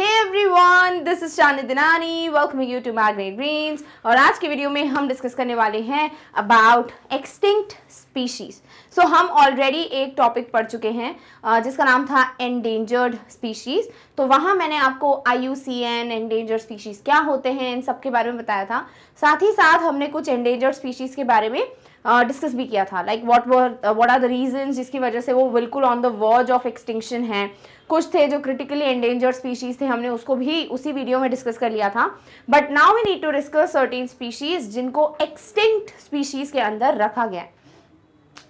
Hey everyone, this is Shani Dinani, welcoming you to Magnet Greens. और आज की video में हम डिस्कस करने वाले हैं अबाउट एक्सटिंक्ट स्पीशीज सो हम ऑलरेडी एक टॉपिक पढ़ चुके हैं जिसका नाम था एंडेंजर्ड स्पीशीज तो वहाँ मैंने आपको I U C N endangered species क्या होते हैं इन सब के बारे में बताया था साथ ही साथ हमने कुछ एंडेंजर्ड स्पीशीज के बारे में डिस्कस भी किया था like what what are the reason जिसकी वजह से वो बिल्कुल on the verge of extinction है कुछ थे जो क्रिटिकली एंडेंजर्ड स्पीशीज़ थे हमने उसको भी उसी वीडियो में डिस्कस कर लिया था but now we need to discuss certain species जिनको एक्सटिंक्ट स्पीशीज़ के अंदर रखा गया है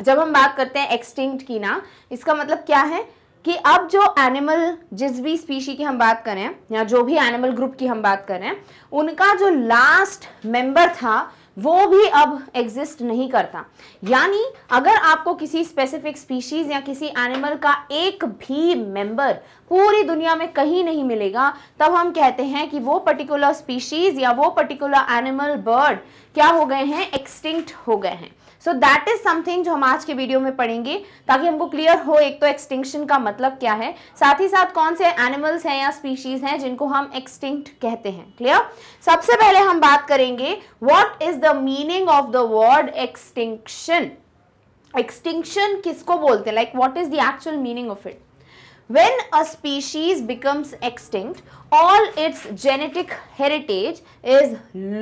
जब हम बात करते हैं एक्सटिंक्ट की ना इसका मतलब क्या है कि अब जो एनिमल जिस भी स्पीशी की हम बात करें या जो भी एनिमल ग्रुप की हम बात करें उनका जो लास्ट मेंबर था वो भी अब एग्जिस्ट नहीं करता यानी अगर आपको किसी स्पेसिफिक स्पीशीज या किसी एनिमल का एक भी मेंबर पूरी दुनिया में कहीं नहीं मिलेगा तब हम कहते हैं कि वो पर्टिकुलर स्पीशीज या वो पर्टिकुलर एनिमल बर्ड क्या हो गए हैं एक्सटिंक्ट हो गए हैं सो दैट इज समथिंग जो हम आज के वीडियो में पढ़ेंगे ताकि हमको क्लियर हो एक तो एक्सटिंक्शन का मतलब क्या है साथ ही साथ कौन से एनिमल्स हैं या स्पीशीज हैं जिनको हम एक्सटिंक्ट कहते हैं क्लियर सबसे पहले हम बात करेंगे what is the meaning of the word extinction extinction किसको बोलते हैं like what is the actual meaning of it when a species becomes extinct all its genetic heritage is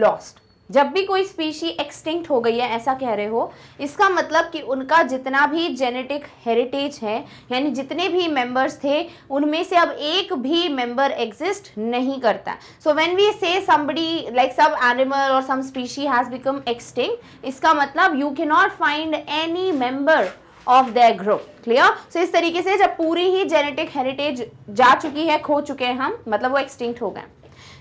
lost जब भी कोई स्पीशी एक्सटिंक्ट हो गई है ऐसा कह रहे हो इसका मतलब कि उनका जितना भी जेनेटिक हेरिटेज है यानी जितने भी मेंबर्स थे उनमें से अब एक भी मेंबर एग्जिस्ट नहीं करता so when we say somebody like सब एनिमल और some species has become extinct इसका मतलब you can not find any member of the group clear so इस तरीके से जब पूरी ही जेनेटिक हेरिटेज जा चुकी है खो चुके हैं हम मतलब वो एक्सटिंक्ट हो गए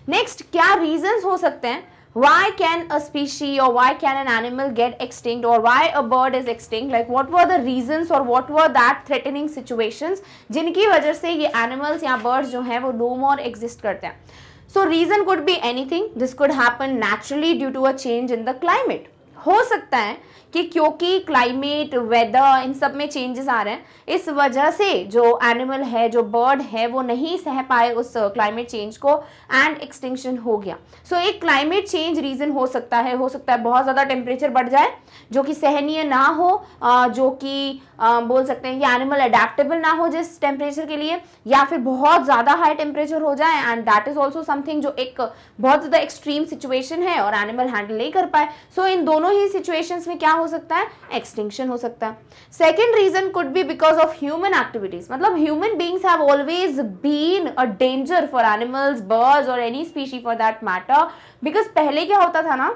नेक्स्ट क्या रीजंस हो सकते हैं why can a species or why can an animal get extinct or why a bird is extinct like what were the reasons or what were that threatening situations जिनकी se ye animals ya birds jo हैं wo no more exist karte hain? so reason could be anything this could happen naturally due to a change in the climate हो सकता है कि क्योंकि climate weather इन सब में changes आ रहे हैं इस वजह से जो एनिमल है जो बर्ड है वो नहीं सह पाए उस क्लाइमेट uh, चेंज को एंड एक्सटिंक्शन हो गया सो so, एक क्लाइमेट चेंज रीज़न हो सकता है हो सकता है बहुत ज़्यादा टेम्परेचर बढ़ जाए जो कि सहनीय ना हो uh, जो कि uh, बोल सकते हैं कि एनिमल अडेप्टेबल ना हो जिस टेम्परेचर के लिए या फिर बहुत ज़्यादा हाई टेम्परेचर हो जाए and that is also something जो एक बहुत ज़्यादा एक्सट्रीम सिचुएशन है और एनिमल हैंडल नहीं कर पाए सो so, इन दोनों ही सिचुएशंस में क्या हो सकता है एक्सटिंक्शन हो सकता है second reason could be because of human activities मतलब human beings have always been a danger for animals birds और any species for that matter because पहले क्या होता था ना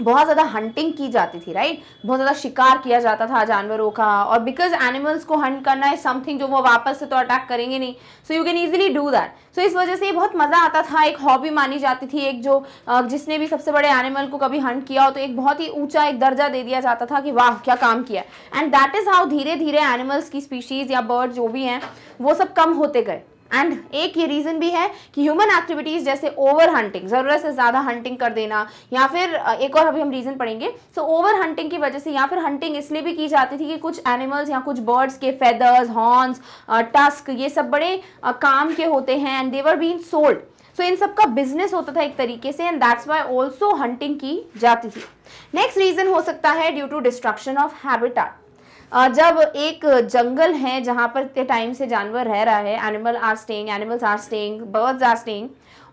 बहुत ज़्यादा हंटिंग की जाती थी राइट बहुत ज़्यादा शिकार किया जाता था जानवरों का और बिकॉज एनिमल्स को हंट करना है समथिंग जो वो वापस से तो अटैक करेंगे नहीं so you can easily do that so इस वजह से ये बहुत मज़ा आता था एक हॉबी मानी जाती थी एक जो जिसने भी सबसे बड़े एनिमल को कभी हंट किया हो तो एक बहुत ही ऊंचा एक दर्जा दे दिया जाता था कि वाह क्या काम किया एंड दैट इज़ हाउ धीरे धीरे एनिमल्स की स्पीशीज़ या बर्ड जो भी हैं वो सब कम होते गए एंड एक ये रीज़न भी है कि ह्यूमन एक्टिविटीज़ जैसे ओवर हंटिंग ज़रूरत से ज़्यादा हंटिंग कर देना या फिर एक और अभी हम रीज़न पढ़ेंगे सो ओवर हंटिंग की वजह से या फिर हंटिंग इसलिए भी की जाती थी कि कुछ एनिमल्स या कुछ बर्ड्स के फेदर्स हॉर्न्स टस्क ये सब बड़े uh, काम के होते हैं and they were been sold so इन सब का बिजनेस होता था एक तरीके से and that's why also hunting की जाती थी नेक्स्ट रीज़न हो सकता है due to destruction of habitat जब एक जंगल है जहां पर इतने टाइम से जानवर रह रहा है animal are staying animals are staying birds are staying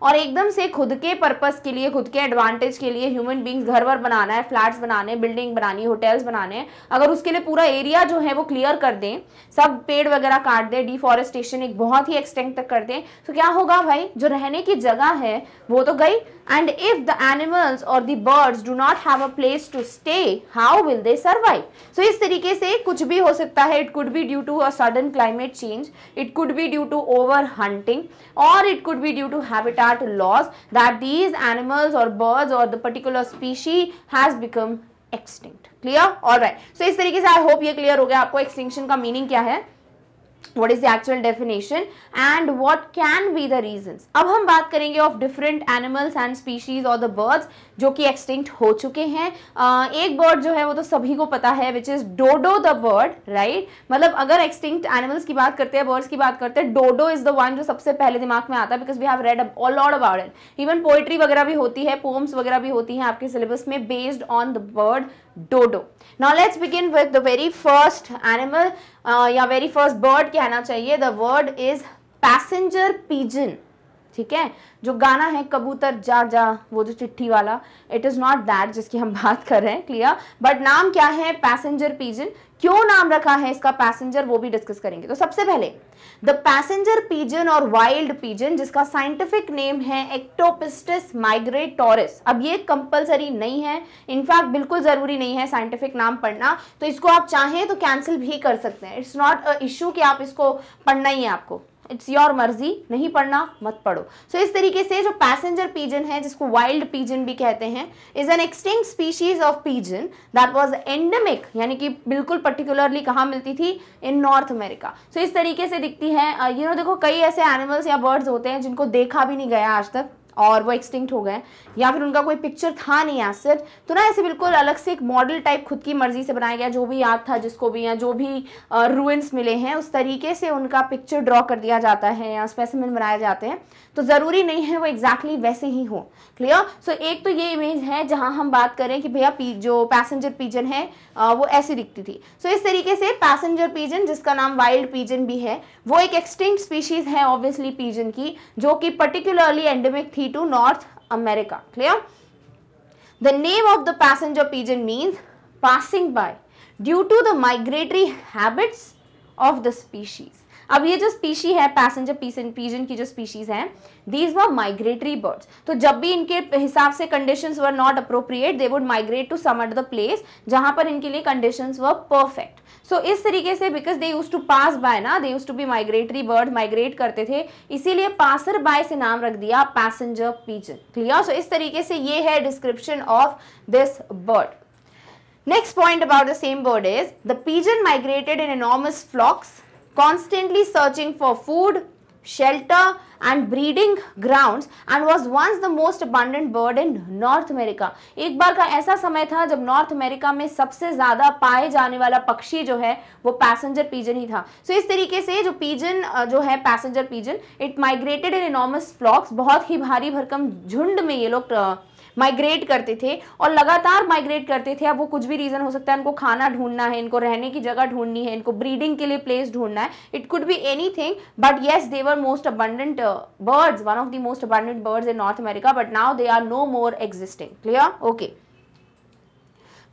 और एकदम से खुद के पर्पस के लिए खुद के एडवांटेज के लिए ह्यूमन बींग्स घर वर बनाना है फ्लैट्स बनाने बिल्डिंग बनानी होटल्स बनाने अगर उसके लिए पूरा एरिया जो है वो क्लियर कर दें सब पेड़ वगैरह काट दें डिफॉरेस्टेशन एक बहुत ही एक्सटेंट तक कर दें तो क्या होगा भाई जो रहने की जगह है वो तो गई And if the animals or the birds do not have a place to stay, how will they survive? So इस तरीके से कुछ भी हो सकता है It could be due to a sudden climate change. It could be due to over hunting or it could be due to habitat loss that these animals or birds or the particular species has become extinct. Clear? All right. So इस तरीके से I hope ये clear हो गया आपको extinction का meaning क्या है? what is the actual definition and what can be the reasons अब हम बात करेंगे of different animals and species or the birds जो कि extinct हो चुके हैं uh, एक bird जो है वो तो सभी को पता है which is dodo the bird right मतलब अगर extinct animals की बात करते हैं birds की बात करते हैं dodo is the one जो सबसे पहले दिमाग में आता है because we have read a lot about it even poetry वगैरह भी होती है poems वगैरह भी होती हैं आपके syllabus में based on the bird dodo now let's begin with the very first animal या वेरी फर्स्ट वर्ड कहना चाहिए the word is passenger pigeon ठीक है जो गाना है कबूतर जा जा वो जो चिट्ठी वाला इट इज़ नॉट दैट जिसकी हम बात कर रहे हैं क्लियर बट नाम क्या है पैसेंजर पीजन क्यों नाम रखा है इसका पैसेंजर वो भी डिस्कस करेंगे तो सबसे पहले द पैसेंजर पीजन और वाइल्ड पीजन जिसका साइंटिफिक नेम है एक्टोपिस्टिस माइग्रेट टॉरिस अब ये कंपलसरी नहीं है इनफैक्ट बिल्कुल ज़रूरी नहीं है साइंटिफिक नाम पढ़ना तो इसको आप चाहें तो कैंसिल भी कर सकते हैं इट्स नॉट अ इशू कि आप इसको पढ़ना ही है आपको इट्स योर मर्जी नहीं पढ़ना मत पढ़ो सो so, इस तरीके से जो पैसेंजर पीजन है जिसको वाइल्ड पीजन भी कहते हैं is an extinct species of pigeon that was endemic यानी कि बिल्कुल पर्टिकुलरली कहाँ मिलती थी इन नॉर्थ अमेरिका सो इस तरीके से दिखती है यू नो देखो कई ऐसे एनिमल्स या बर्ड्स होते हैं जिनको देखा भी नहीं गया आज तक और वो एक्सटिंक्ट हो गए या फिर उनका कोई पिक्चर था नहीं एसिड तो ना ऐसे बिल्कुल अलग से एक मॉडल टाइप खुद की मर्जी से बनाया गया जो भी याद था जिसको भी या जो भी रूइंस मिले हैं उस तरीके से उनका पिक्चर ड्रॉ कर दिया जाता है या स्पेसिमिन बनाए जाते हैं तो ज़रूरी नहीं है वो एग्जैक्टली exactly वैसे ही हो क्लियर सो so, एक तो ये इमेज है जहाँ हम बात करें कि भैया जो पैसेंजर पीजन है वो ऐसी दिखती थी सो so, इस तरीके से पैसेंजर पीजन जिसका नाम वाइल्ड पीजन भी है वो एक एक्सटिंक्ट स्पीशीज़ है ऑब्वियसली पीजन की जो कि पर्टिकुलरली एंडेमिक थी he to North America. Clear? The name of the passenger pigeon means passing by due to the migratory habits of the species. अब ये जो स्पीशी है पैसेंजर पीजन की जो स्पीशीज हैं दीज वर माइग्रेटरी बर्ड्स तो जब भी इनके हिसाब से conditions were not appropriate they would migrate to some the place जहां पर इनके लिए conditions were perfect so so, इस तरीके से because they use to pass by ना they use to be migratory bird migrate करते थे इसीलिए पासर बाय से नाम रख दिया पैसेंजर पीजन क्लियर सो इस तरीके से ये है description of this bird next point about the same bird is the pigeon migrated in enormous flocks constantly searching for food, shelter and breeding grounds and was once the most abundant bird in North America. एक बार का ऐसा समय था जब north America में सबसे ज़्यादा पाए जाने वाला पक्षी जो है वो पैसेंजर पीजन ही था सो so, इस तरीके से जो पीजन जो है passenger pigeon it migrated in enormous flocks बहुत ही भारी भरकम झुंड में ये लोग माइग्रेट करते थे और लगातार माइग्रेट करते थे अब वो कुछ भी रीज़न हो सकता है इनको खाना ढूंढना है इनको रहने की जगह ढूंढनी है इनको ब्रीडिंग के लिए प्लेस ढूंढना है it could be anything but yes they were most abundant birds one of the most abundant birds in North America but now they are no more existing clear okay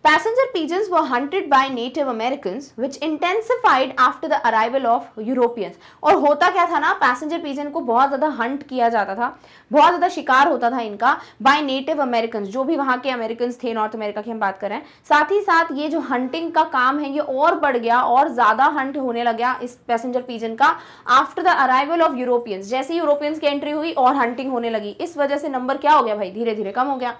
Passenger pigeons were hunted by Native Americans which intensified after the arrival of Europeans. और होता क्या था ना passenger pigeon को बहुत ज़्यादा hunt किया जाता था बहुत ज़्यादा शिकार होता था इनका by Native Americans, जो भी वहां के Americans थे North America की हम बात कर रहे हैं साथ ही साथ ये जो hunting का काम है ये और बढ़ गया और ज़्यादा hunt होने लग गया इस passenger pigeon का after the arrival of Europeans. जैसे Europeans की entry हुई और hunting होने लगी इस वजह से number क्या हो गया भाई धीरे धीरे कम हो गया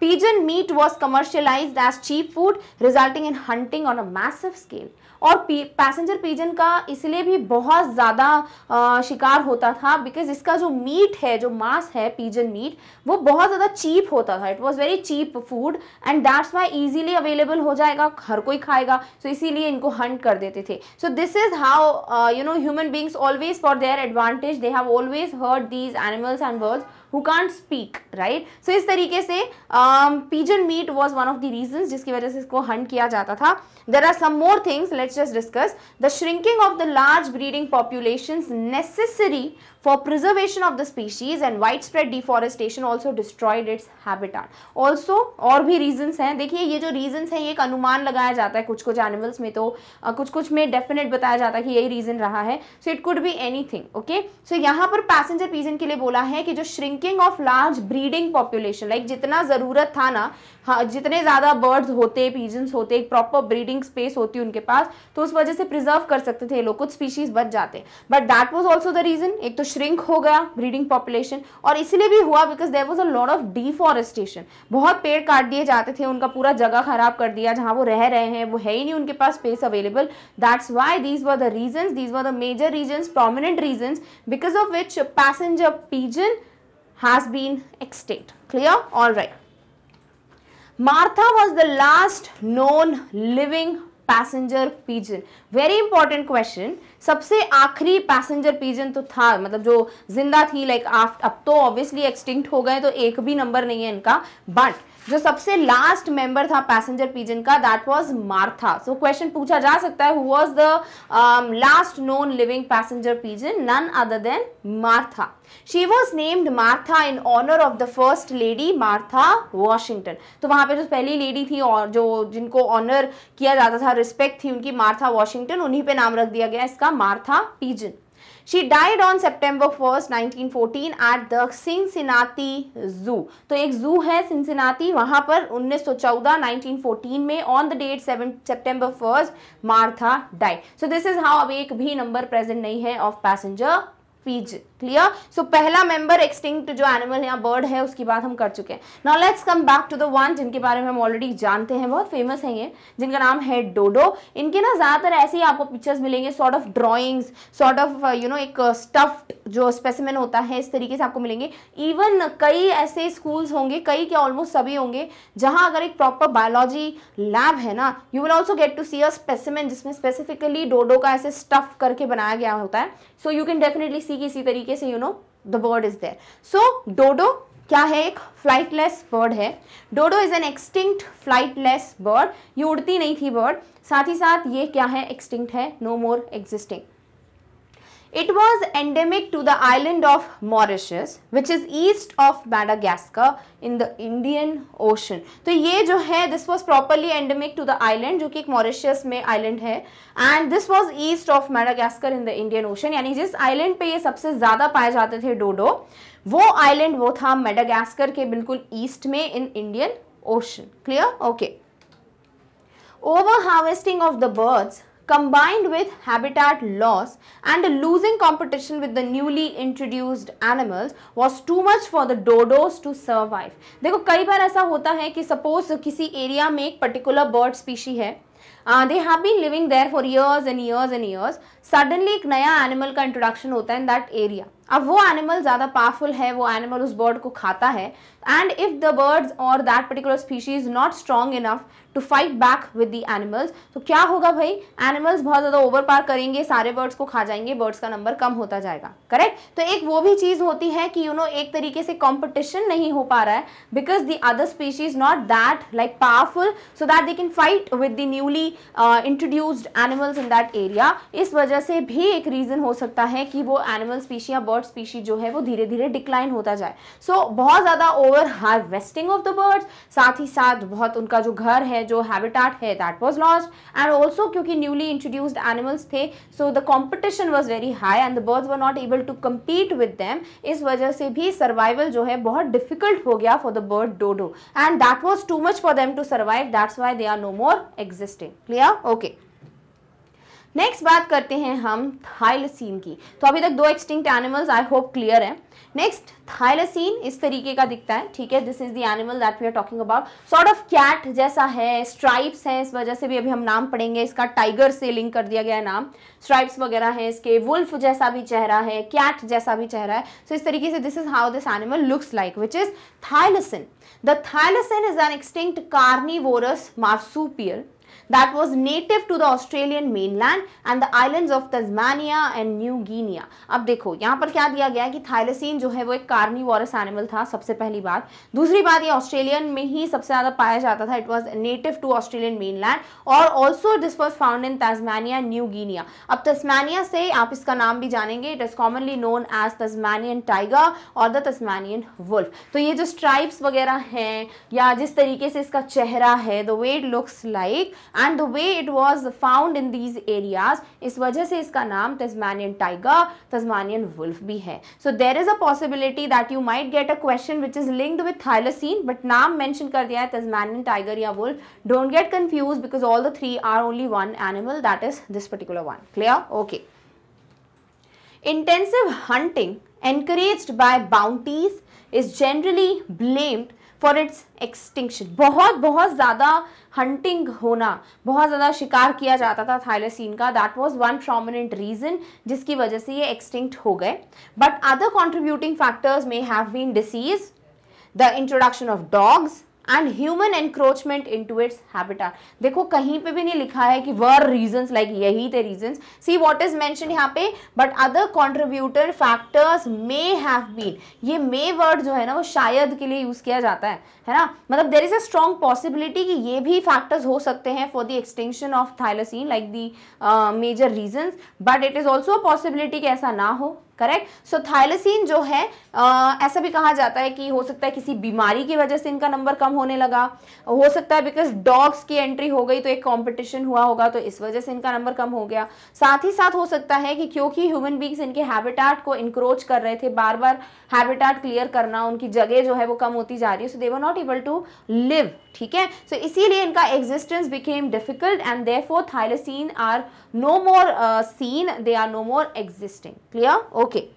pigeon meat was commercialize as cheap food resulting in hunting on a massive scale और पैसेंजर पीजन का इसलिए भी बहुत ज़्यादा शिकार होता था बिकॉज इसका जो मीट है जो मांस है पीजन मीट वो बहुत ज़्यादा चीप होता था it was very cheap food and that's why easily available हो जाएगा हर कोई खाएगा सो so इसीलिए इनको हंट कर देते थे so this is how you know human beings always for their advantage they have always hurt these animals and birds who can't speak right so इस तरीके से pigeon meat was one of the reason जिसकी वजह से इसको Hunt किया जाता था there are some more things let's just discuss the shrinking of the large breeding populations necessary for preservation of the species and widespread deforestation also destroyed its habitat also और भी reasons हैं देखिए ये जो reasons हैं ये एक अनुमान लगाया जाता है कुछ कुछ animals में तो कुछ कुछ में definite बताया जाता है कि यही reason रहा है so it could be anything okay so यहाँ पर passenger pigeon के लिए बोला है कि जो shrinking of large breeding population like जितना ज़रूरत था ना हाँ जितने ज़्यादा बर्ड्स होते पीजन्स होते एक प्रॉपर ब्रीडिंग स्पेस होती उनके पास तो उस वजह से प्रिजर्व कर सकते थे लोग कुछ स्पीशीज बच जाते but that was also the reason एक तो श्रिंक हो गया ब्रीडिंग पॉपुलेशन और इसलिए भी हुआ because there was a lot of deforestation बहुत पेड़ काट दिए जाते थे उनका पूरा जगह खराब कर दिया जहाँ वो रह रहे हैं वो है ही नहीं उनके पास space available that's why these were the reasons these were the major reasons prominent reasons because of which passenger pigeon has been extinct. Clear all right Martha was the last known living passenger pigeon very important question सबसे आखिरी passenger pigeon तो था मतलब जो जिंदा थी like after, अब तो ऑब्वियसली एक्सटिंक्ट हो गए तो एक भी नंबर नहीं है इनका बट जो सबसे लास्ट मेंबर था पैसेंजर पीजन का that was Martha so question पूछा जा सकता है who was the last known living passenger pigeon none other than Martha she was named Martha in honour of the first lady Martha Washington तो वहां पे जो पहली लेडी थी और जो जिनको ऑनर किया जाता था रिस्पेक्ट थी उनकी मार्था वॉशिंगटन उन्हीं पे नाम रख दिया गया इसका Martha pigeon she died on September first 1914 at the Cincinnati zoo तो एक जू है सिंसिनाती वहां पर उन्नीस सौ चौदह नाइनटीन फोर्टीन में on the date seven September first Martha died so this is how अब एक भी नंबर प्रेजेंट नहीं है of passenger pigeon clear so पहला मेंबर एक्सटिंक्ट जो एनिमल या बर्ड है उसकी बात हम कर चुके हैं now let's come back to the one जिनके बारे में हम ऑलरेडी जानते हैं बहुत फेमस हैं ये जिनका नाम है डोडो इनके ना ज़्यादातर ऐसे ही आपको पिक्चर्स मिलेंगे sort of drawings sort of you know एक स्टफ्ड uh, जो स्पेसिमेन होता है इस तरीके से आपको मिलेंगे इवन कई ऐसे स्कूल्स होंगे कई क्या ऑलमोस्ट सभी होंगे जहां अगर एक प्रॉपर बायोलॉजी लैब है ना you will also get to see a specimen जिसमें स्पेसिफिकली डोडो का ऐसे स्टफ करके बनाया गया होता है so you can definitely see किसी तरीके से you know the bird is there so dodo क्या है एक फ्लाइटलेस बर्ड है dodo is an extinct flightless bird ये उड़ती नहीं थी बर्ड साथ ही साथ ये क्या है एक्सटिंक्ट है no more existing It was endemic to the island of Mauritius, which is east of Madagascar in the Indian Ocean. तो ये जो है this was properly endemic to the island जो कि एक मॉरिशस में आइलैंड है and this was east of Madagascar in the Indian Ocean. यानी जिस आइलैंड पे ये सबसे ज़्यादा पाए जाते थे डोडो वो आइलैंड वो था मेडागास्कर के बिल्कुल ईस्ट में in Indian Ocean clear okay over harvesting of the birds combined with habitat loss and losing competition with the newly introduced animals was too much for the dodos to survive. देखो कई बार ऐसा होता है कि suppose किसी area में एक particular bird species है uh, they have been living there for years and years and years suddenly एक नया एनिमल का इंट्रोडक्शन होता है इन दैट एरिया अब वो एनिमल ज़्यादा पावरफुल है वो एनिमल उस बर्ड को खाता है एंड इफ़ द बर्ड्स और that particular species not strong enough to fight back with the animals तो क्या होगा भाई एनिमल्स बहुत ज़्यादा ओवर पार करेंगे सारे बर्ड्स को खा जाएंगे बर्ड्स का नंबर कम होता जाएगा करेक्ट तो एक वो भी चीज़ होती है कि यू you नो know, एक तरीके से कॉम्पिटिशन नहीं हो पा रहा है because the other species not that like powerful so that they can fight with the newly introduced animals in that area इस वजह वजह से भी एक रीज़न हो सकता है कि वो एनिमल स्पीशी या बर्ड स्पीशी जो है वो धीरे धीरे डिक्लाइन होता जाए सो so, बहुत ज़्यादा over harvesting of the birds साथ ही साथ बहुत उनका जो घर है जो हैबिटाट है that was lost and also क्योंकि न्यूली इंट्रोड्यूस्ड एनिमल्स थे so the competition was very high and the birds were not able to compete with them इस वजह से भी सर्वाइवल जो है बहुत डिफिकल्ट हो गया for the bird dodo and that was too much for them to survive that's why they are no more existing clear okay next बात करते हैं हम थाइलसीन की तो अभी तक दो extinct animals I hope clear है नेक्स्ट थाइलसीन इस तरीके का दिखता है ठीक है this is the animal that we are talking about sort of cat जैसा है स्ट्राइप्स हैं इस वजह से भी अभी हम नाम पढ़ेंगे इसका टाइगर से लिंक कर दिया गया नाम स्ट्राइप्स वगैरह है इसके वुल्फ जैसा भी चेहरा है कैट जैसा भी चेहरा है सो so, इस तरीके से this is how this animal looks like which is thylacine the thylacine is an extinct carnivorous marsupial that was native to the Australian mainland and the islands of Tasmania and New Guinea. अब देखो यहाँ पर क्या दिया गया है कि थाइलेसिन जो है वो एक कार्निवोरस एनिमल था सबसे पहली बात दूसरी बात ये ऑस्ट्रेलियन में ही सबसे ज़्यादा पाया जाता था it was native to Australian mainland और also this was found in Tasmania New Guinea अब तस्मानिया से आप इसका नाम भी जानेंगे it is commonly known as Tasmanian tiger और द तस्मानियन वुल्फ तो ये जो स्ट्राइप्स वगैरह हैं या जिस तरीके से इसका चेहरा है the way it looks like and the way it was found in these areas is wajah se iska naam tasmanian tiger tasmanian wolf bhi so there is a possibility that you might get a question which is linked with thylacine but naam mentioned kar diya hai tasmanian tiger ya wolf don't get confused because all the three are only one animal that is this particular one clear okay intensive hunting encouraged by bounties is generally blamed for its extinction बहुत बहुत ज़्यादा hunting होना बहुत ज़्यादा शिकार किया जाता था थाइलेसिन का that was one prominent reason जिसकी वजह से ये एक्सटिंक्ट हो गए but other contributing factors may have been disease the introduction of dogs and human encroachment into its habitat देखो कहीं पे भी नहीं लिखा है कि वर रीजन लाइक यही थे reason see what is mention यहाँ पे but other contributor factors may have been ये मे वर्ड जो है ना वो शायद के लिए यूज किया जाता है है ना मतलब there is a strong possibility कि ये भी फैक्टर्स हो सकते हैं for the extension of thylacine like the major reason but it is also possibility कि ऐसा ना हो करेक्ट सो थाइलेसिन जो है आ, ऐसा भी कहा जाता है कि हो सकता है किसी बीमारी की वजह से इनका नंबर कम होने लगा हो सकता है बिकॉज डॉग्स की एंट्री हो गई तो एक कंपटीशन हुआ होगा तो इस वजह से इनका नंबर कम हो गया साथ ही साथ हो सकता है कि क्योंकि ह्यूमन बींग्स इनके हैबिटाट को इंक्रोच कर रहे थे बार बार हैबिटाट क्लियर करना उनकी जगह जो है वो कम होती जा रही है so they were not able to live ठीक है सो so, इसीलिए इनका existence became difficult and therefore thylacine are no more seen they are no more existing clear okay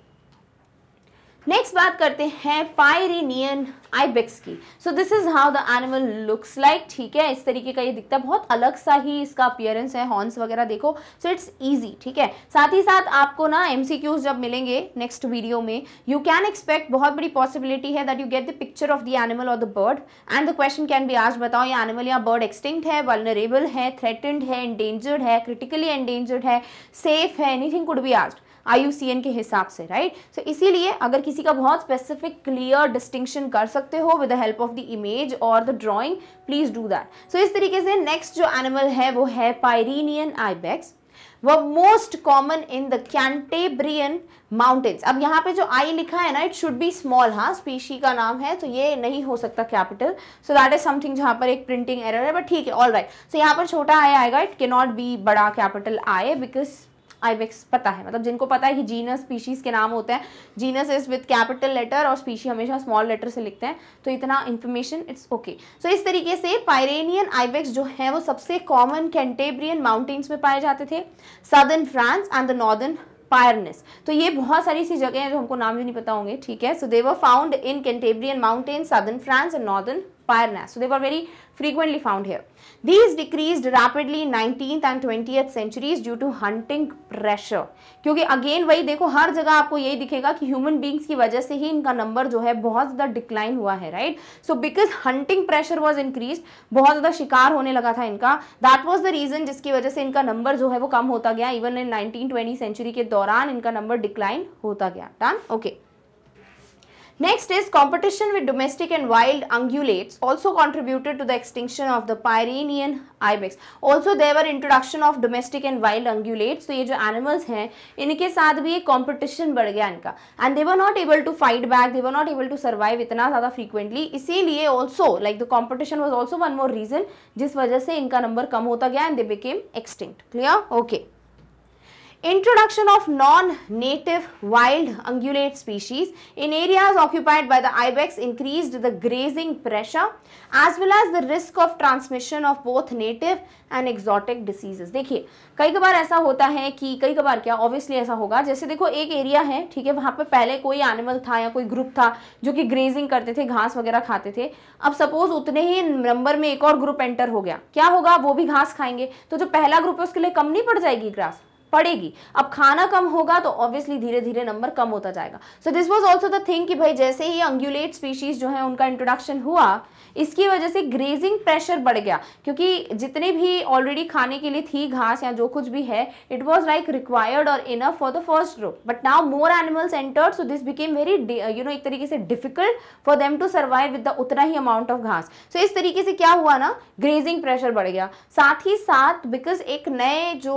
next बात करते हैं पायरिनियन आईबेक्स की so this is how the animal looks like ठीक है इस तरीके का ये दिखता है बहुत अलग सा ही इसका अपियरेंस है हॉर्न्स वगैरह देखो सो इट्स ईजी ठीक है साथ ही साथ आपको ना एम जब मिलेंगे नेक्स्ट वीडियो में यू कैन एक्सपेक्ट बहुत बड़ी पॉसिबिलिटी है that you get the picture of the animal और the bird and the question can भी आज बताओ ये एनिमल या बर्ड एक्सटिंक्ट है वलनरेबल है थ्रेटेंड है इंडेंजर्ड है क्रिटिकली इंडेंजर्ड है सेफ है anything could be asked I के हिसाब से राइट सो so, इसीलिए अगर किसी का बहुत स्पेसिफिक क्लियर डिस्टिंक्शन कर सकते हो with the help of the image और the drawing please do that so इस तरीके से नेक्स्ट जो एनिमल है वो है पायरिनियन आईबैक्स वह most common in the Cantabrian mountains अब यहाँ पे जो आई लिखा है ना इट शुड बी स्मॉल हाँ स्पीशी का नाम है तो ये नहीं हो सकता capital so that is something जहाँ पर एक प्रिंटिंग एरर है बट ठीक है ऑल राइट सो यहाँ पर छोटा आई आएगा इट के नॉट बी बड़ा कैपिटल आई बिकॉज आईवेक्स पता है मतलब जिनको पता है कि जीनस स्पीशीज़ के नाम होते हैं genus is with capital letter और स्पीशी हमेशा स्मॉल लेटर से लिखते हैं तो इतना इन्फॉर्मेशन इट्स ओके सो इस तरीके से पायरेनियन आईवेक्स जो है वो सबसे कॉमन कैंटेब्रियन माउंटेन्स में पाए जाते थे southern France and the northern Pyrenees तो ये बहुत सारी सी जगह हैं जो हमको नाम भी नहीं पता होंगे ठीक है so they were found in Cantabrian mountain southern France and northern fireness. So they were very frequently found here. These decreased rapidly in 19th and 20th centuries due to hunting pressure. क्योंकि again वही देखो हर जगह आपको यही दिखेगा कि human beings की वजह से ही इनका नंबर जो है बहुत ज्यादा डिक्लाइन हुआ है right so because hunting pressure was increase बहुत ज्यादा शिकार होने लगा था इनका दैट वॉज द रीजन जिसकी वजह से इनका नंबर जो है वो कम होता गया even in nineteen twenty century के दौरान इनका नंबर डिक्लाइन होता गया done okay okay. Next is competition with domestic and wild ungulates also contributed to the extinction of the Pyrenean ibex. Also there were introduction of domestic and wild ungulates. So ये जो animals हैं इनके साथ भी एक competition बढ़ गया इनका and they were not able to fight back, they were not able to survive इतना ज़्यादा frequently. इसीलिए also like the competition was also one more reason जिस वजह से इनका number कम होता गया and they became extinct. Clear? Okay. introduction of non-native wild ungulate species in areas occupied by the ibex increased the grazing pressure as well as the risk of transmission of both native and exotic diseases देखिए कई कबार ऐसा होता है कि कई कबार क्या obviously ऐसा होगा जैसे देखो एक एरिया है ठीक है वहाँ पे पहले कोई एनिमल था या कोई ग्रुप था जो कि ग्रेजिंग करते थे घास वगैरह खाते थे अब सपोज उतने ही नंबर में एक और ग्रुप एंटर हो गया क्या होगा वो भी घास खाएंगे तो जो पहला ग्रुप है उसके लिए कम नहीं पड़ जाएगी ग्रास पड़ेगी अब खाना कम होगा तो ऑब्वियसली धीरे धीरे नंबर कम होता जाएगा so this was also the thing कि भाई जैसे ही अंग्यूलेट स्पीशीज जो है उनका इंट्रोडक्शन हुआ इसकी वजह से ग्रेजिंग प्रेशर बढ़ गया क्योंकि जितने भी ऑलरेडी खाने के लिए थी घास या जो कुछ भी है इट वॉज लाइक रिक्वायर्ड और enough for the first group but now more animals entered so this became very you know एक तरीके से difficult for them to survive with the उतना ही अमाउंट ऑफ घास सो इस तरीके से क्या हुआ ना ग्रेजिंग प्रेशर बढ़ गया साथ ही साथ बिकॉज एक नए जो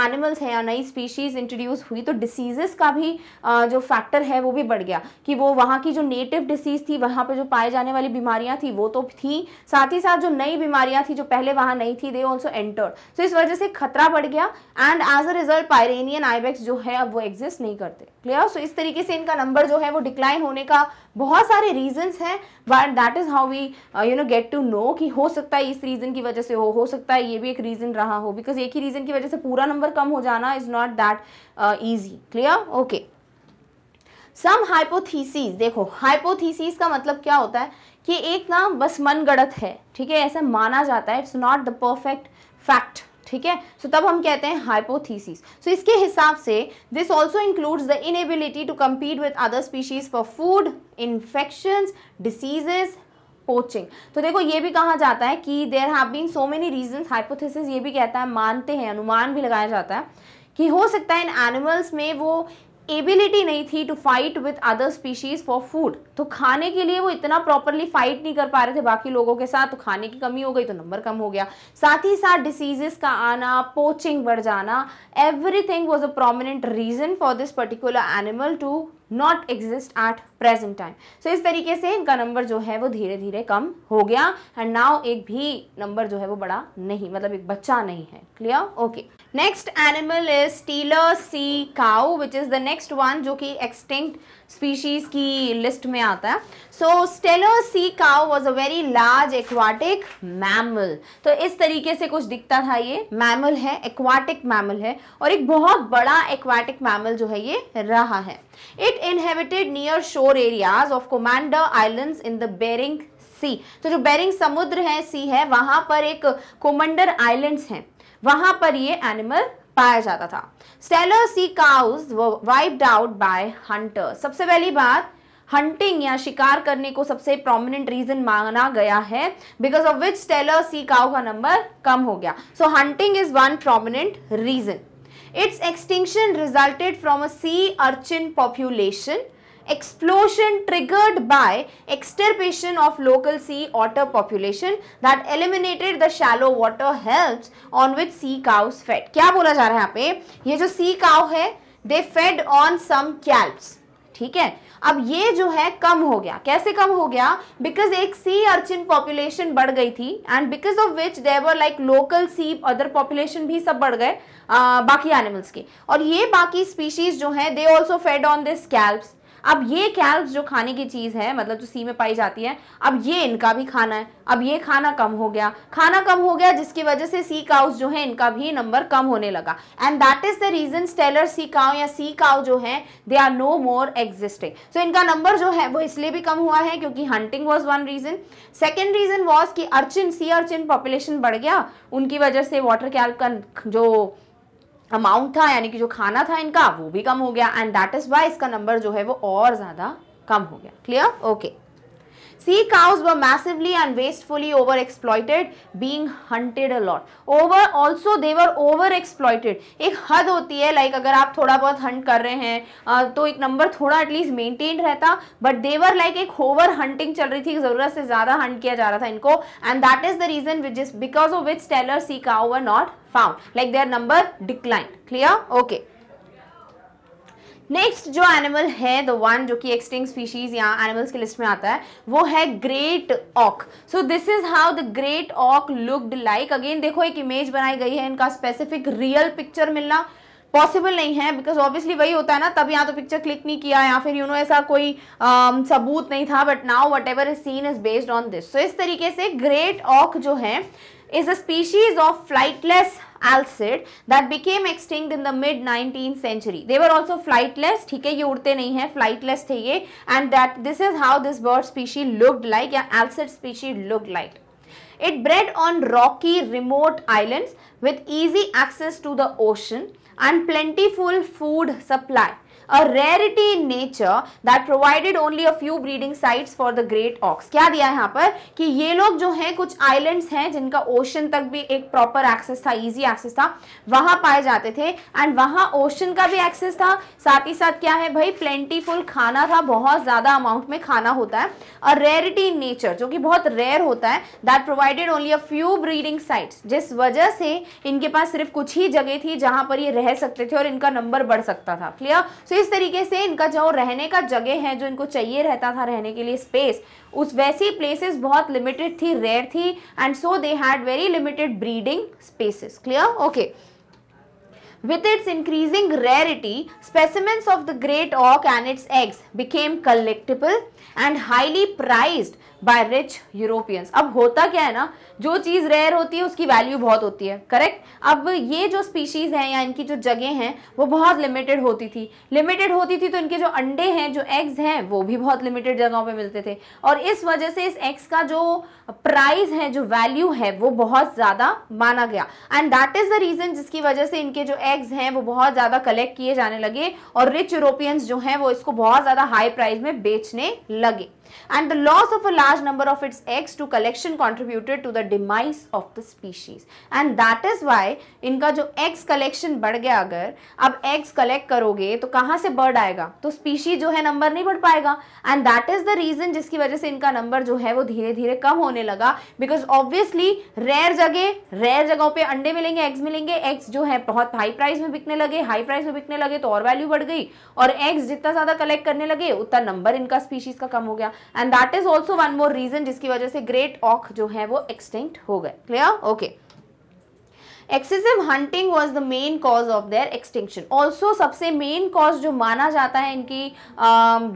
एनिमल्स हैं या नई स्पीशीज़ इंट्रोड्यूस हुई तो डिसीजेस का भी जो फैक्टर है वो भी बढ़ गया कि वो वहाँ की जो नेटिव डिसीज़ थी वहाँ पर जो पाए जाने वाली बीमारियाँ थी वो तो थी साथ ही साथ जो नई बीमारियाँ थी जो पहले वहाँ नहीं थी दे ऑल्सो एंटर्ड सो इस वजह से खतरा बढ़ गया and as a result Pyrenean ibex जो है अब वो एग्जिस्ट नहीं करते क्लियर सो इस तरीके से इनका नंबर जो है वो डिक्लाइन होने का बहुत सारे रीजन्स हैं but that is how we you know get to know कि हो सकता है इस रीज़न की वजह से हो हो सकता है ये भी एक रीज़न रहा हो बिकॉज एक ही रीज़न की वजह से पूरा नंबर नंबर कम हो जाना is not that easy clear okay some hypotheses देखो हाइपोथीसीज का मतलब क्या होता है कि एक ना बस मन गणत है ठीक है ऐसा माना जाता है it's not the perfect fact ठीक है सो तब हम कहते हैं हाइपोथीसिस सो so, इसके हिसाब से this also includes the inability to compete with other species for food infection diseases poaching तो देखो ये भी कहा जाता है कि there have been so many reason hypothesis ये भी कहता है मानते हैं अनुमान भी लगाया जाता है कि हो सकता है इन एनिमल्स में वो एबिलिटी नहीं थी to fight with other species for food तो खाने के लिए वो इतना प्रॉपरली फाइट नहीं कर पा रहे थे बाकी लोगों के साथ तो खाने की कमी हो गई तो नंबर कम हो गया साथ ही साथ डिसीजेस का आना पोचिंग बढ़ जाना everything was a prominent reason for this particular animal to not exist at present time so इस तरीके से इनका नंबर जो है वो धीरे धीरे कम हो गया एंड नाउ एक भी नंबर जो है वो बड़ा नहीं मतलब एक बच्चा नहीं है clear okay next animal is Steller sea cow which is the next one जो कि एक्सटिंक्ट स्पीशीज की लिस्ट में आता है so Steller sea cow was a very large aquatic mammal तो इस तरीके से कुछ दिखता था ये मैमल है एक्वाटिक मैमल है और एक बहुत बड़ा एक्वाटिक मैमल जो है ये रहा है it inhabited near shore areas of Commander Islands in the Bering Sea तो जो बेरिंग समुद्र है सी है वहां पर एक कोमांडर आइलैंड्स हैं वहां पर ये एनिमल पाया जाता था Steller sea cows wiped out by hunter सबसे पहली बात हंटिंग या शिकार करने को सबसे प्रोमिनेंट रीजन माना गया है because of which Steller sea cow का नंबर कम हो गया so hunting is one prominent reason Its extinction resulted from a sea urchin population explosion triggered by extirpation of local sea otter population that eliminated the shallow water helps on which sea cows fed. क्या बोला जा रहा है यहाँ पे ये जो sea cow है they fed on some calves. ठीक है अब ये जो है कम हो गया कैसे कम हो गया बिकॉज एक सी अर्चिन पॉपुलेशन बढ़ गई थी and because of which they were like local sea otter population भी सब बढ़ गए आ, बाकी एनिमल्स के और ये बाकी स्पीशीज जो है they also fed on this kelps अब ये कैल्स जो खाने की चीज़ है मतलब जो सी में पाई जाती है अब ये इनका भी खाना है अब ये खाना कम हो गया खाना कम हो गया जिसकी वजह से सी काउस जो है इनका भी नंबर कम होने लगा and that is the reason Steller sea cow या सी काउ जो है they are no more existing so इनका नंबर जो है वो इसलिए भी कम हुआ है क्योंकि hunting was one reason second reason was कि अर्चिन सी अर्चिन पॉपुलेशन बढ़ गया उनकी वजह से वाटर कैल्प का जो अमाउंट था यानी कि जो खाना था इनका वो भी कम हो गया एंड दैट इज़ वाई इसका नंबर जो है वो और ज़्यादा कम हो गया clear okay okay. Sea cows were massively and wastefully overexploited, being hunted a lot. Over also they were overexploited. एक हद होती है लाइक like अगर आप थोड़ा बहुत हंट कर रहे हैं तो एक नंबर थोड़ा एटलीस्ट मेंटेन रहता बट देवर लाइक एक ओवर हंटिंग चल रही थी ज़रूरत से ज़्यादा हंट किया जा रहा था इनको and that is the reason which is because of which Steller sea cow were not found like their number decline clear okay next जो एनिमल है द वन जो कि एक्सटिंग स्पीशीज या एनिमल्स की लिस्ट में आता है वो है great auk so this is how the great auk looked like again देखो एक इमेज बनाई गई है इनका स्पेसिफिक रियल पिक्चर मिलना पॉसिबल नहीं है बिकॉज ऑब्वियसली वही होता है ना तब यहाँ तो पिक्चर क्लिक नहीं किया या फिर यू you नो know, ऐसा कोई um, सबूत नहीं था but now whatever is seen is based on this so इस तरीके से ग्रेट ऑक जो है is a species of flightless alcid that became extinct in the mid 19th century. They were also flightless, ठीक है ये उड़ते नहीं हैं flightless थे ये and that this is how this bird species looked like या alcid species looked like. It bred on rocky remote islands with easy access to the ocean and plentiful food supply. a rarity in nature that provided only a few breeding sites for the great ox क्या दिया है यहाँ पर कि ये लोग जो हैं कुछ आइलैंड्स हैं जिनका ओशन तक भी एक प्रॉपर एक्सेस था इजी एक्सेस था वहां पाए जाते थे एंड वहां ओशन का भी एक्सेस था साथ ही साथ क्या है भाई प्लेंटीफुल खाना था बहुत ज़्यादा अमाउंट में खाना होता है और रेरिटी इन नेचर जो कि बहुत रेयर होता है that provided only a few breeding sites जिस वजह से इनके पास सिर्फ कुछ ही जगह थी जहाँ पर ये रह सकते थे और इनका नंबर बढ़ सकता था क्लियर सो so, इस तरीके से इनका जो रहने का जगह है जो इनको चाहिए रहता था रहने के लिए स्पेस उस वैसी प्लेसेस बहुत लिमिटेड थी रेयर थी and so they had very limited breeding spaces clear okay With its increasing rarity, specimens of the great auk and its eggs became collectible and highly prized by rich Europeans अब होता क्या है ना जो चीज़ rare होती है उसकी value बहुत होती है करेक्ट अब ये जो स्पीशीज़ हैं या इनकी जो जगह हैं वो बहुत लिमिटेड होती थी लिमिटेड होती थी तो इनके जो अंडे हैं जो एग्स हैं वो भी बहुत लिमिटेड जगहों पे मिलते थे और इस वजह से इस एग्स का जो प्राइस है जो वैल्यू है वो बहुत ज़्यादा माना गया and that is the reason जिसकी वजह से इनके जो एग्स हैं वो बहुत ज़्यादा कलेक्ट किए जाने लगे और रिच यूरोपियंस जो हैं वो इसको बहुत ज़्यादा हाई प्राइस में बेचने लगे and the loss of a large number of its eggs to collection contributed to the demise of the species and that is why इनका जो eggs collection बढ़ गया अगर अब eggs collect करोगे तो कहाँ से bird आएगा तो species जो है number नहीं बढ़ पाएगा and that is the reason जिसकी वजह से इनका number जो है वो धीरे धीरे कम होने लगा because obviously rare जगह rare जगहों पे अंडे मिलेंगे eggs मिलेंगे eggs जो है बहुत high price में बिकने लगे हाई प्राइस में बिकने लगे तो और वैल्यू बढ़ गई और एग्स जितना ज़्यादा कलेक्ट करने लगे उतना नंबर इनका स्पीशीज का कम हो गया and that is also one more reason जिसकी वजह से ग्रेट ऑक जो है वो एक्सटिंक्ट हो गए clear okay excessive hunting was the main cause of their extinction also सबसे मेन कॉज जो माना जाता है इनकी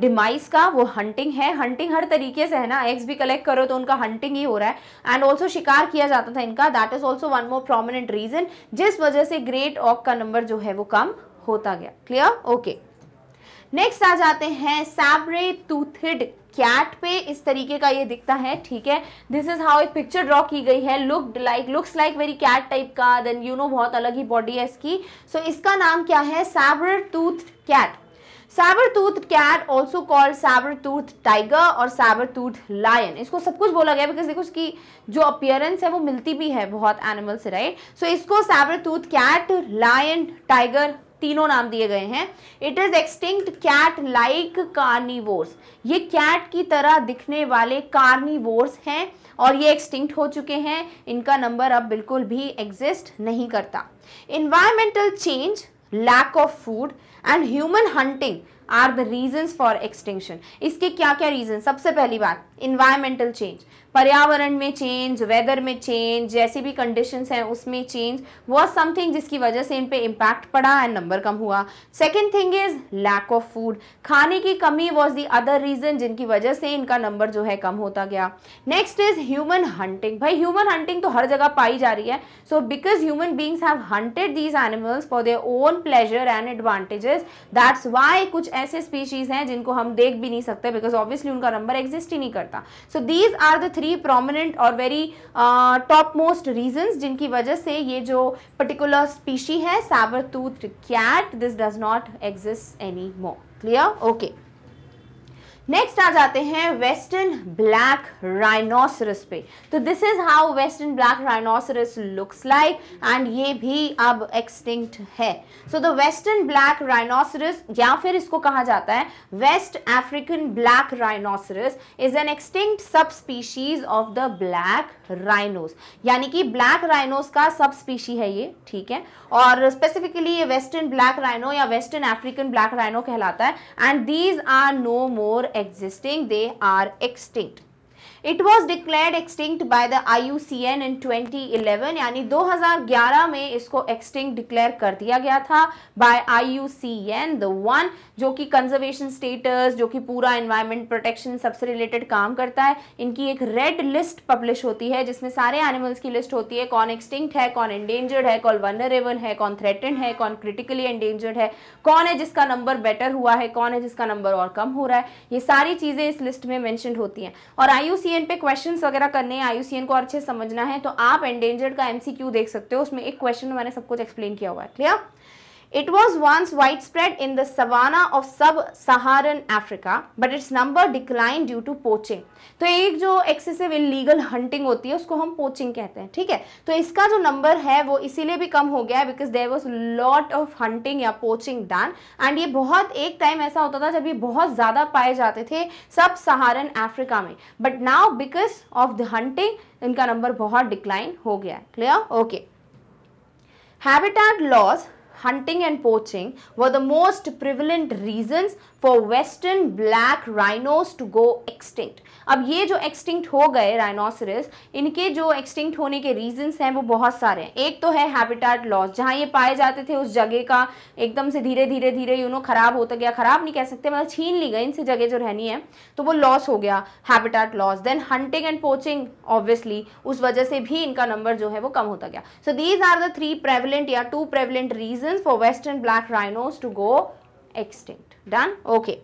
डिमाइस um, uh, का वो हंटिंग है हंटिंग हर तरीके से है ना एग्स भी कलेक्ट करो तो उनका हंटिंग ही हो रहा है एंड ऑल्सो शिकार किया जाता था इनका that is also one more prominent reason जिस वजह से ग्रेट ऑक का नंबर जो है वो कम होता गया क्लियर ओके नेक्स्ट आ जाते हैं सैबरे टूथिड कैट पे इस तरीके का ये दिखता है ठीक है दिस इज हाउ एक पिक्चर ड्रॉ की गई है look like looks like very cat type का देन यू नो बहुत अलग ही बॉडी है इसकी सो so, इसका नाम क्या है saber tooth cat tooth cat also called tooth tiger और टूथ लायन इसको सब कुछ बोला गया बिकॉज देखो इसकी जो अपियरेंस है वो मिलती भी है बहुत एनिमल से राइट सो इसको इसको टूथ कैट लायन टाइगर तीनों नाम दिए गए हैं it is extinct cat like carnivores ये कैट की तरह दिखने वाले कार्निवोर्स हैं और ये एक्सटिंक्ट हो चुके हैं इनका नंबर अब बिल्कुल भी एग्जिस्ट नहीं करता environmental change lack of food and human hunting are the reasons for extinction इसके क्या क्या रीजन सबसे पहली बात इन्वायरमेंटल चेंज पर्यावरण में चेंज वेदर में चेंज जैसी भी कंडीशंस हैं उसमें चेंज वॉज समथिंग जिसकी वजह से इन पे इम्पैक्ट पड़ा एंड नंबर कम हुआ second thing is lack of food खाने की कमी वॉज दी अदर रीजन जिनकी वजह से इनका नंबर जो है कम होता गया नेक्स्ट इज ह्यूमन हंटिंग भाई ह्यूमन हंटिंग तो हर जगह पाई जा रही है so because human beings have hunted these animals for their own pleasure and advantages that's why कुछ ऐसे स्पीशीज हैं जिनको हम देख भी नहीं सकते बिकॉज ऑब्वियसली उनका नंबर एग्जिस्ट ही नहीं करता so these are the three three prominent और वेरी टॉप मोस्ट रीजन जिनकी वजह से ये जो पर्टिकुलर स्पीशी है saber tooth cat this does not exist any more clear okay next आ जाते हैं वेस्टर्न ब्लैक राइनोसरस पे तो this is how western black rhinoceros looks like and ये भी अब एक्सटिंक्ट है so the western black rhinoceros या फिर इसको कहा जाता है west African black rhinoceros is an extinct subspecies of the black rhinos यानी कि ब्लैक राइनोस का सब स्पीशी है ये ठीक है और स्पेसिफिकली ये वेस्टर्न ब्लैक राइनो या वेस्टर्न अफ्रीकन ब्लैक राइनो कहलाता है and these are no more existing, they are extinct. It was declared extinct by the I U C N in 2011 यानी 2011 में इसको एक्सटिंक्ट डिक्लेयर कर दिया गया था by I U C N the one जो कि कंजर्वेशन स्टेटस जो कि पूरा इन्वायरमेंट प्रोटेक्शन सबसे रिलेटेड काम करता है इनकी एक रेड लिस्ट पब्लिश होती है जिसमें सारे एनिमल्स की लिस्ट होती है कौन एक्सटिंक्ट है कौन एंडेंजर्ड है कौन वनरेबल है कौन थ्रेटन है कौन क्रिटिकली एंडेंजर्ड है कौन है जिसका नंबर बेटर हुआ है कौन है जिसका नंबर और कम हो रहा है ये सारी चीज़ें इस लिस्ट में मैंशन होती हैं और आई पे क्वेश्चन वगैरह करने हैं आई को अच्छे समझना है तो आप एंडेंजर्ड का एम देख सकते हो उसमें एक क्वेश्चन मैंने सब कुछ एक्सप्लेन किया हुआ है clear It was once widespread in the savanna of sub-Saharan Africa, but its number declined due to poaching. तो एक जो excessive illegal hunting होती है उसको हम poaching कहते हैं ठीक है तो इसका जो number है वो इसीलिए भी कम हो गया है because there was lot of hunting या poaching done and ये बहुत एक time ऐसा होता था जब ये बहुत ज़्यादा पाए जाते थे sub-Saharan Africa में but now because of the hunting इनका number बहुत decline हो गया है clear okay habitat loss hunting and poaching were the most prevalent reasons for western black rhinos to go extinct अब ये जो एक्सटिंक्ट हो गए राइनोसरस इनके जो एक्सटिंक्ट होने के रीजंस हैं वो बहुत सारे हैं एक तो है हैबिटेट लॉस जहाँ ये पाए जाते थे उस जगह का एकदम से धीरे धीरे धीरे यू नो खराब होता गया खराब नहीं कह सकते मतलब छीन ली गई इनसे जगह जो रहनी है तो वो लॉस हो गया habitat loss then hunting and poaching obviously उस वजह से भी इनका नंबर जो है वो कम होता गया so these are the three prevalent या two prevalent reason for western black rhinos to go extinct done okay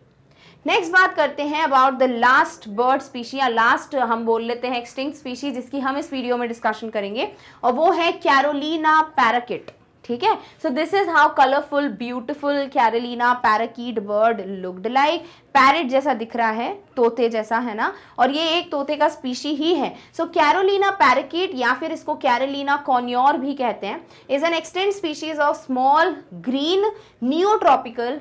next बात करते हैं about the last bird species या लास्ट हम बोल लेते हैं एक्सटिंक्ट स्पीशी जिसकी हम इस वीडियो में डिस्कशन करेंगे और वो है कैरोलिना पैराकिट ठीक है so this is how colourful beautiful Carolina parakeet bird looked like parrot जैसा दिख रहा है तोते जैसा है ना और ये एक तोते का स्पीशी ही है सो कैरोलिना पैराकीट या फिर इसको कैरोलिना कॉन्योर भी कहते हैं is an extinct species of small green neotropical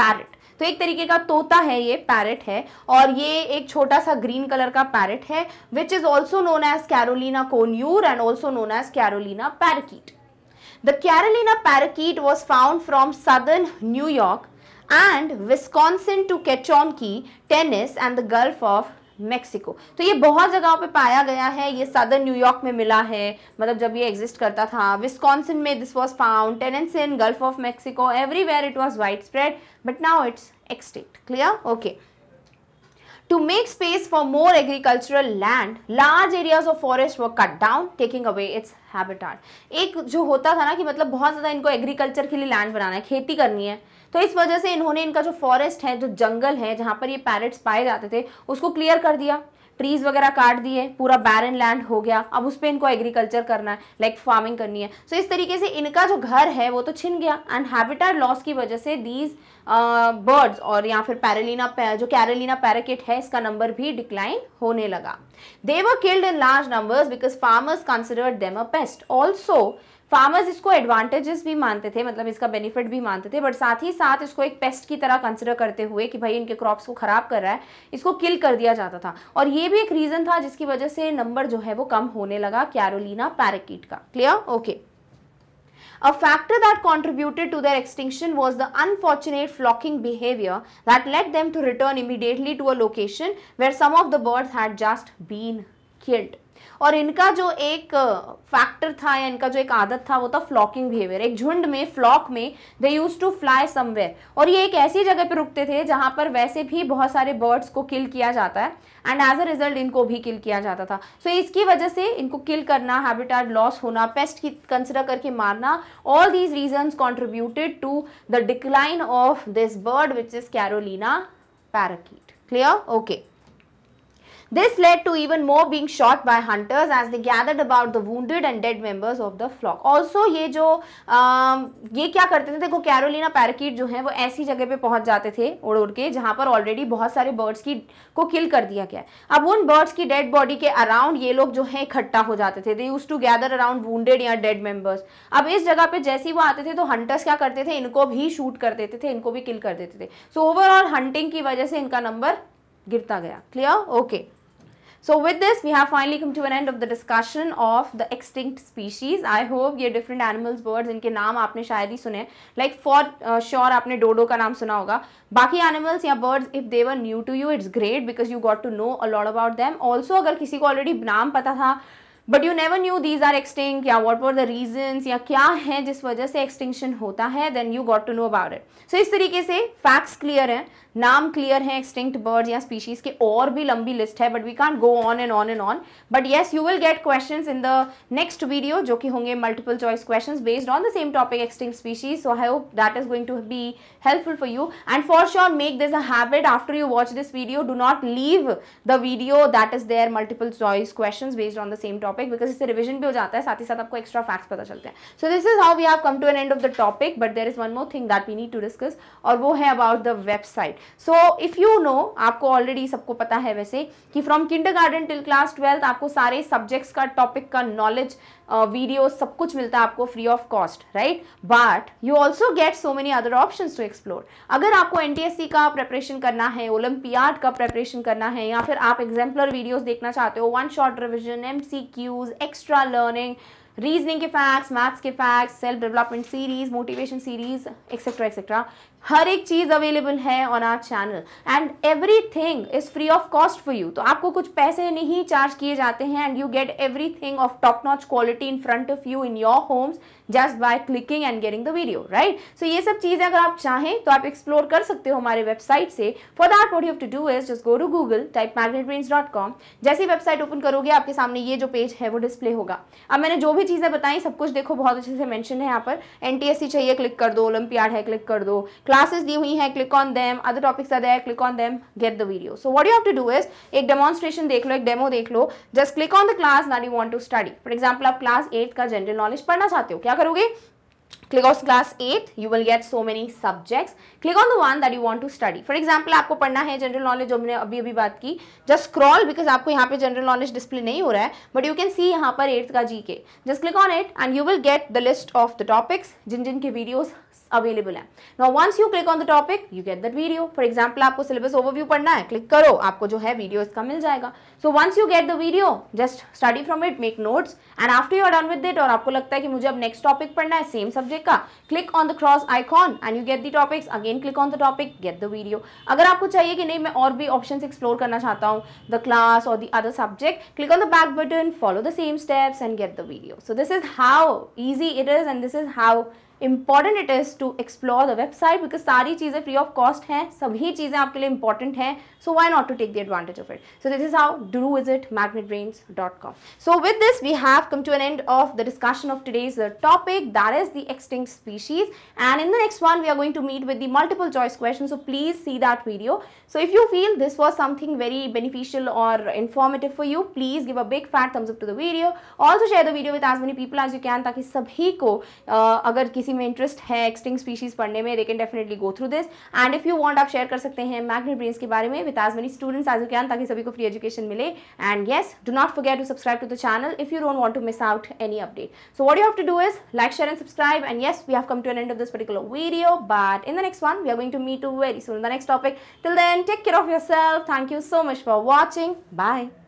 parrot तो एक तरीके का तोता है ये पैरट है और ये एक छोटा सा ग्रीन कलर का पैरट है which is also known as Carolina conure and also known as Carolina parakeet the Carolina parakeet was found from southern New York Wisconsin to Kentucky Tennessee and the Gulf of Mexico तो ये बहुत जगहों पे पाया गया है ये सदर न्यूयॉर्क में मिला है मतलब जब ये एग्जिस्ट करता था विस्कॉन्सिन में this was found Tennessee Gulf of Mexico everywhere it was wide spread but now it's extinct clear okay To make space for more agricultural land, large areas of forest were cut down, taking away its habitat. एक जो होता था ना कि मतलब बहुत ज़्यादा इनको एग्रीकल्चर के लिए लैंड बनाना है खेती करनी है तो इस वजह से इन्होंने इनका जो फॉरेस्ट है जो जंगल है जहाँ पर ये पैरट्स पाए जाते थे उसको क्लियर कर दिया ट्रीज वगैरह काट दिए पूरा बैरन लैंड हो गया अब उस पर इनको एग्रीकल्चर करना है लाइक like फार्मिंग करनी है सो so, इस तरीके से इनका जो घर है वो तो छिन गया एंड हैबिटेट लॉस की वजह से दीज बर्ड्स uh, और या फिर पैरलिना जो कैरेलिना पैराकिट है इसका नंबर भी डिक्लाइन होने लगा they were killed in large numbers because farmers considered them a pest also farmers इसको एडवांटेजेस भी मानते थे मतलब इसका बेनिफिट भी मानते थे बट साथ ही साथ इसको एक पेस्ट की तरह कंसिडर करते हुए कि भाई इनके क्रॉप्स को खराब कर रहा है इसको किल कर दिया जाता था और ये भी एक रीजन था जिसकी वजह से नंबर जो है वो कम होने लगा कैरोलिना पैरकीट का clear okay a factor that contributed to their extinction was the unfortunate flocking behaviour that led them to return immediately to a location where some of the birds had just been killed और इनका जो एक factor था या इनका जो एक आदत था वो था फ्लॉकिंग बिहेवियर एक झुंड में फ्लॉक में they use to fly somewhere और ये एक ऐसी जगह पर रुकते थे जहाँ पर वैसे भी बहुत सारे बर्ड्स को किल किया जाता है एंड एज अ रिजल्ट इनको भी किल किया जाता था सो so, इसकी वजह से इनको किल करना हैबिटाट लॉस होना पेस्ट की कंसिडर करके मारना all these reasons contributed to the decline of this bird which is Carolina parakeet clear okay This led to even more being shot by hunters as they gathered about the wounded and dead members of the flock. Also ये जो आ, um, ये क्या करते थे देखो Carolina parakeet जो है वो ऐसी जगह पे पहुंच जाते थे उड़ उड़ के जहां पर ऑलरेडी बहुत सारे बर्ड्स की को किल कर दिया गया अब उन बर्ड्स की डेड बॉडी के अराउंड ये लोग जो है इकट्ठा हो जाते थे they use to gather around wooded या डेड मेंबर्स अब इस जगह पे जैसे ही वो आते थे तो हंटर्स क्या करते थे इनको भी शूट कर देते थे इनको भी किल कर देते थे सो ओवरऑल हंटिंग की वजह से इनका नंबर गिरता गया clear okay okay. So with this, we have finally come to an end of the discussion of the extinct species. I hope ये different animals, birds inke naam aapne shayad hi sune like for uh, sure aapne dodo ka naam suna hoga baki animals ya birds if they were new to you it's great because you got to know a lot about them. Also agar kisi ko already naam pata tha but you never knew these are extinct या what were the reason या क्या है जिस वजह से extinction होता है then you got to know about it so इस तरीके से फैक्ट्स क्लियर हैं नाम क्लियर है एक्सटिंक्ट बर्ड या स्पीशीज़ के और भी लंबी लिस्ट है but we can't go on and on and on but yes you will get question in the next video जो कि होंगे multiple choice question based on the same topic extinct species so I hope that is going to be helpful for you and for sure make this a habit after you watch this video do not leave the video that is there multiple choice question based on the same topic topic because इससे revision भी हो जाता है साथ ही साथ आपको extra facts पता चलते हैं so this is how we have come to an end of the topic but there is one more thing that we need to discuss और वो है about the website so if you know आपको already सबको पता है वैसे कि from kindergarten till class twelfth आपको सारे सब्जेक्ट्स का टॉपिक का नॉलेज वीडियो सब कुछ मिलता है आपको free of cost right but you also get so many other option to explore अगर आपको एन का प्रेपरेशन करना है ओलंपियाड का प्रेपरेशन करना है या फिर आप एग्जाम्पलर वीडियोज देखना चाहते हो one short revision um extra learning reasoning के फैक्ट्स मैथ्स के facts self development series motivation series etcetera etcetera हर एक चीज़ अवेलेबल है on our channel and everything is free of cost for you तो आपको कुछ पैसे नहीं चार्ज किए जाते हैं and you get everything of top notch quality in front of you in your homes just by clicking and getting the video right so ये सब चीज़ें अगर आप चाहें तो आप एक्सप्लोर कर सकते हो हमारे वेबसाइट से for that what you to do is just go to Google type Magnet com जैसे वेबसाइट ओपन करोगे आपके सामने ये जो पेज है वो डिस्प्ले होगा अब मैंने जो भी चीज़ें बताई सब कुछ देखो बहुत अच्छे से मैंशन है यहाँ पर एन चाहिए क्लिक कर दो ओलम्पियाड है क्लिक कर दो क्लासेस दी हुई है click on them other topics आ जाए click on them get the video so what you have to do is एक डेमोन्स्ट्रेशन देख लो एक डेमो देख लो just click on the class not you want to study for example आप class eight का जनरल नॉलेज पढ़ना चाहते हो क्या करोगे click on class eight you will get so many subjects click on the one that you want to study for example आपको पढ़ना है जनरल नॉलेज जो हमने अभी अभी बात की जस्ट स्क्रॉल बिकॉज आपको यहाँ पे जनरल नॉलेज डिस्प्ले नहीं हो रहा है बट यू कैन सी यहाँ पर एट्थ का GK just click on it and you will get the list of the topics जिन जिनके के वीडियोज अवेलेबल है now once you click on the topic you get that video for example आपको syllabus overview पढ़ना है click करो आपको जो है वीडियो इसका मिल जाएगा so once you get the video just study from it make notes and after you are done with it और आपको लगता है कि मुझे अब नेक्स्ट टॉपिक पढ़ना है सेम सब्जेक्ट का click on the cross icon and you get the topics again click on the topic get the video अगर आपको चाहिए कि नहीं मैं और भी ऑप्शन एक्सप्लोर करना चाहता हूँ द क्लास और the other subject click on the back button follow the same steps and get the video so this is how easy it is and this is how important it is to explore the website because सारी चीज़ें free of cost हैं सभी चीज़ें आपके लिए important हैं so why not to take the advantage of it so this is how do is it Magnet Brains dot com so with this we have come to an end of the discussion of today's topic that is the next species and in the next one we are going to meet with the multiple choice question so please see that video so if you feel this was something very beneficial or informative for you please give a big fat thumbs up to the video also share the video with as many people as you can taki sabhi uh, agar किसी में interest है existing species पढ़ने में they can definitely go through this and if you want आप share कर सकते हैं magnet brains के बारे में विद मनी स्टूडेंट्स आज क्या ताकि सभी को फ्री एजुकेशन मिले and yes do not forget to subscribe to the channel if you don't want to miss out any update so what you have to do is like share and subscribe and yes we have come to an end of this particular video but in the next one we are going to meet you so soon the next topic till then take care of your yourself thank you so much for watching